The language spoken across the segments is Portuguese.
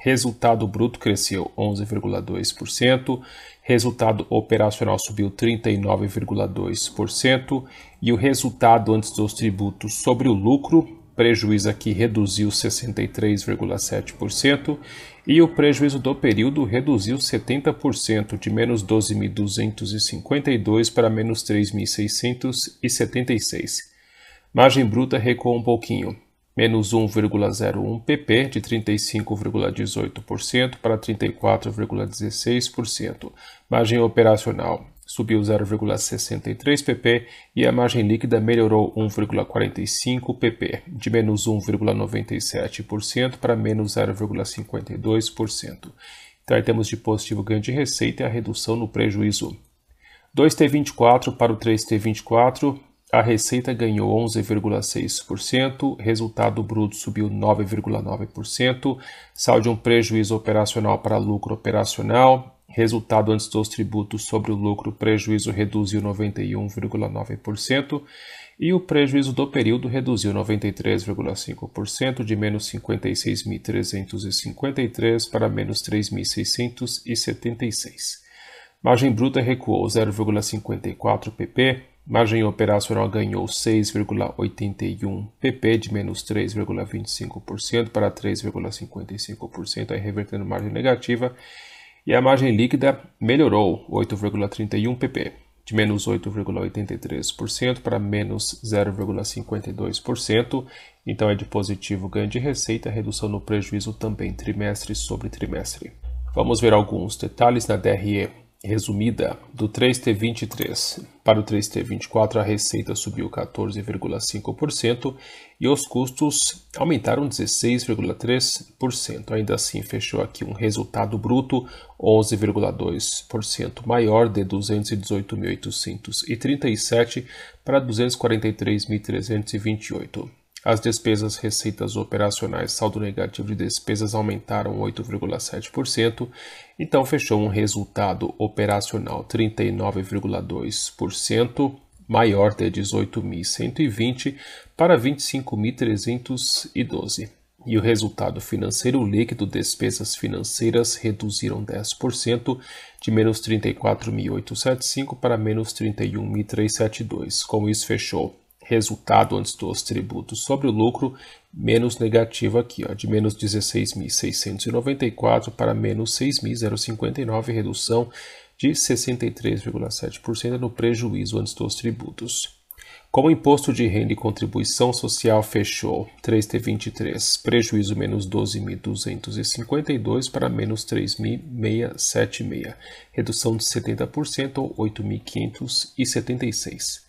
Resultado bruto cresceu 11,2%, resultado operacional subiu 39,2% e o resultado antes dos tributos sobre o lucro, prejuízo aqui reduziu 63,7% e o prejuízo do período reduziu 70% de menos 12.252 para menos 3.676. Margem bruta recuou um pouquinho, menos 1,01 pp de 35,18% para 34,16%. Margem operacional subiu 0,63 pp e a margem líquida melhorou 1,45 pp, de menos 1,97% para menos 0,52%. Então, temos de positivo ganho de receita e é a redução no prejuízo. 2T24 para o 3T24, a receita ganhou 11,6%, resultado bruto subiu 9,9%, saiu de um prejuízo operacional para lucro operacional, resultado antes dos tributos sobre o lucro, prejuízo reduziu 91,9% e o prejuízo do período reduziu 93,5%, de menos 56.353 para menos 3.676. Margem bruta recuou 0,54 pp Margem operacional ganhou 6,81 pp de menos 3,25% para 3,55%, aí revertendo margem negativa. E a margem líquida melhorou 8,31 pp de menos 8,83% para menos 0,52%. Então é de positivo ganho de receita, redução no prejuízo também trimestre sobre trimestre. Vamos ver alguns detalhes na DRE resumida do 3T23 para o 3T24, a receita subiu 14,5% e os custos aumentaram 16,3%. Ainda assim, fechou aqui um resultado bruto 11,2% maior de 218.837 para 243.328. As despesas receitas operacionais saldo negativo de despesas aumentaram 8,7%, então fechou um resultado operacional 39,2% maior de 18.120 para 25.312. E o resultado financeiro líquido, despesas financeiras reduziram 10%, de menos 34.875 para menos 31.372. Como isso, fechou resultado antes dos tributos sobre o lucro, menos negativo aqui, ó, de menos 16.694 para menos 6.059, redução de 63,7% no prejuízo antes dos tributos. Como imposto de renda e contribuição social fechou 3T23, prejuízo menos 12.252 para menos 3.676, redução de 70% ou 8.576.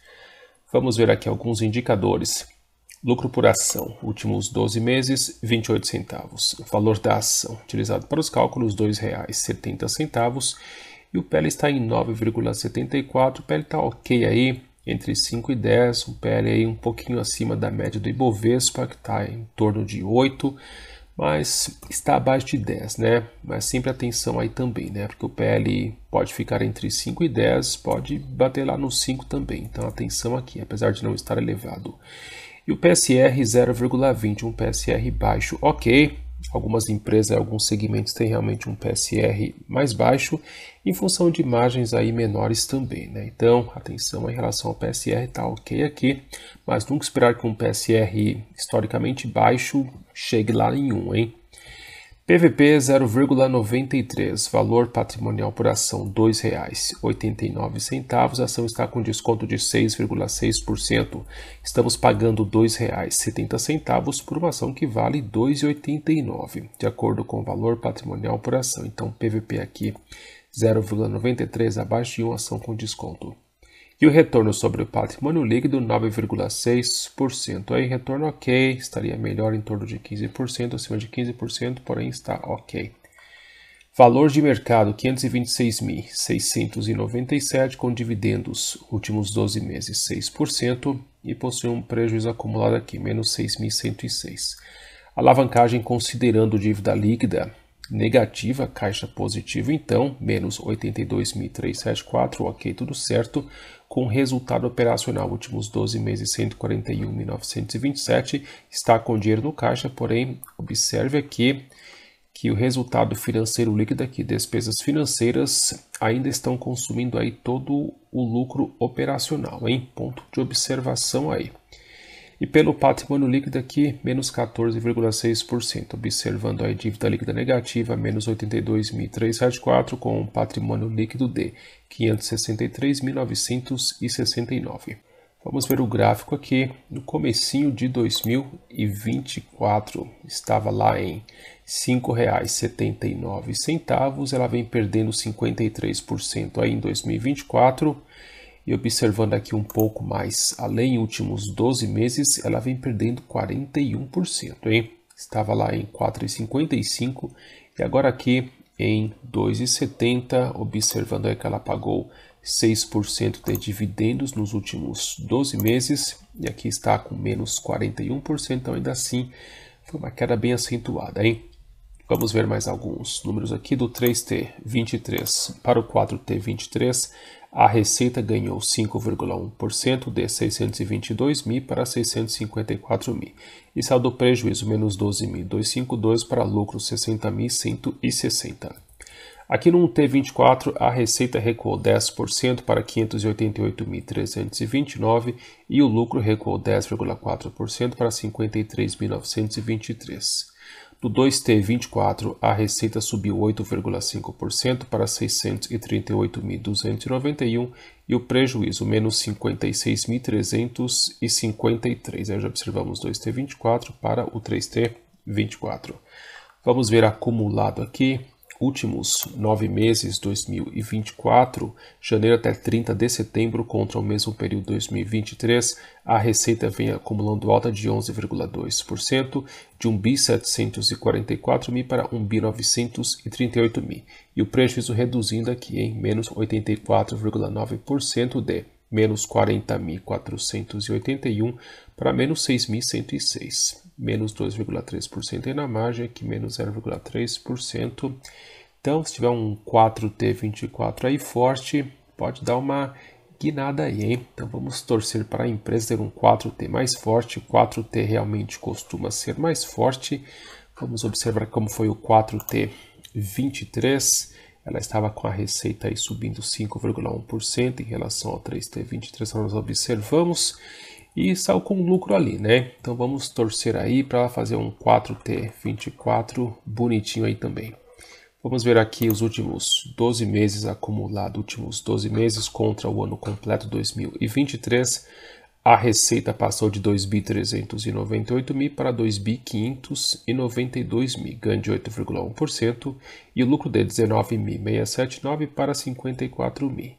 Vamos ver aqui alguns indicadores. Lucro por ação, últimos 12 meses, 28 centavos. O valor da ação, utilizado para os cálculos, R$ 2,70. E o PL está em 9,74. O PL está ok aí, entre 5 e 10. O PL aí um pouquinho acima da média do Ibovespa, que está em torno de 8 mas está abaixo de 10, né? Mas sempre atenção aí também, né? Porque o PL pode ficar entre 5 e 10, pode bater lá no 5 também. Então atenção aqui, apesar de não estar elevado. E o PSR 0,20, um PSR baixo, ok. Algumas empresas, alguns segmentos têm realmente um PSR mais baixo, em função de margens aí menores também. Né? Então, atenção em relação ao PSR, tá ok aqui, mas nunca esperar que um PSR historicamente baixo chegue lá em 1, hein? PVP 0,93, valor patrimonial por ação R$ 2,89. A ação está com desconto de 6,6%. Estamos pagando R$ 2,70 por uma ação que vale R$ 2,89, de acordo com o valor patrimonial por ação. Então, PVP aqui 0,93 abaixo de uma ação com desconto. E o retorno sobre o patrimônio líquido, 9,6%. Aí, retorno ok, estaria melhor em torno de 15%, acima de 15%, porém está ok. Valor de mercado 526.697 com dividendos últimos 12 meses 6% e possui um prejuízo acumulado aqui menos 6.106. Alavancagem considerando dívida líquida negativa, caixa positiva, então, menos 82.374, ok, tudo certo, com resultado operacional últimos 12 meses 141.927, está com dinheiro no caixa, porém, observe aqui que o resultado financeiro líquido aqui, despesas financeiras, ainda estão consumindo aí todo o lucro operacional, hein? Ponto de observação aí. E pelo patrimônio líquido aqui, menos 14,6%, observando a dívida líquida negativa, menos 82.374, com um patrimônio líquido de 563.969. Vamos ver o gráfico aqui. No comecinho de 2024, estava lá em R$ 5,79. Ela vem perdendo 53% aí em 2024 e observando aqui um pouco mais além, últimos 12 meses, ela vem perdendo 41%, hein? Estava lá em 4,55 e agora aqui em 2,70, observando aí que ela pagou 6% de dividendos nos últimos 12 meses e aqui está com menos 41%, então ainda assim foi uma queda bem acentuada, hein? Vamos ver mais alguns números aqui do 3T23 para o 4T23. A receita ganhou 5,1% de 622 mil para 654 mil e saldo prejuízo menos 12.252 para lucro 60.160. Aqui no T24, a receita recuou 10% para 588.329 e o lucro recuou 10,4% para 53.923. Do 2T24, a receita subiu 8,5% para 638.291 e o prejuízo, menos 56.353. Aí já observamos 2T24 para o 3T24. Vamos ver acumulado aqui últimos nove meses 2024, janeiro até 30 de setembro, contra o mesmo período 2023, a receita vem acumulando alta de 11,2%, de 1 mil para 1 mil, e o prejuízo reduzindo aqui em menos 84,9% de menos 40.481 para menos 6.106, menos 2,3% aí na margem, aqui menos 0,3%. Então, se tiver um 4T24 aí forte, pode dar uma guinada aí, hein? Então vamos torcer para a empresa ter um 4T mais forte. 4T realmente costuma ser mais forte. Vamos observar como foi o 4T 23 ela estava com a receita aí subindo 5,1% em relação ao 3T23 que nós observamos e saiu com lucro ali, né? Então vamos torcer aí para fazer um 4T24 bonitinho aí também. Vamos ver aqui os últimos 12 meses acumulados, últimos 12 meses contra o ano completo 2023 a receita passou de 2.398 mil para 2.592 mil, ganho de 8,1%, e o lucro de 19.679 para 54 mil.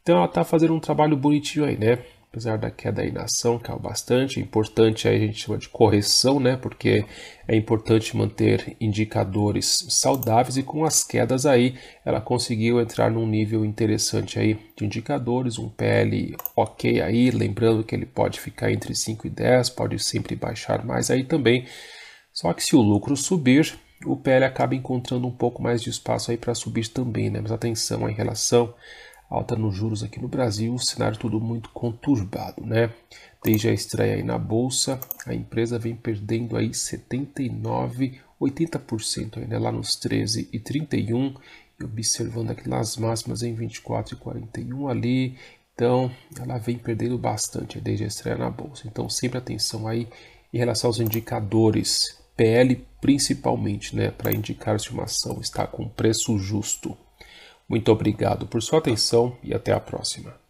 Então ela está fazendo um trabalho bonitinho aí, né? apesar da queda aí na ação, caiu bastante. É importante aí a gente chama de correção, né? Porque é importante manter indicadores saudáveis e com as quedas aí ela conseguiu entrar num nível interessante aí de indicadores, um PL ok aí, lembrando que ele pode ficar entre 5 e 10, pode sempre baixar mais aí também. Só que se o lucro subir, o PL acaba encontrando um pouco mais de espaço aí para subir também, né? Mas atenção em relação alta nos juros aqui no Brasil, o cenário tudo muito conturbado, né? Desde a estreia aí na bolsa, a empresa vem perdendo aí 79, 80% ainda né? lá nos 13 e 31 e observando aqui nas máximas em 24 e 41 ali, então ela vem perdendo bastante desde a estreia na bolsa. Então sempre atenção aí em relação aos indicadores PL principalmente, né, para indicar se uma ação está com preço justo. Muito obrigado por sua atenção e até a próxima.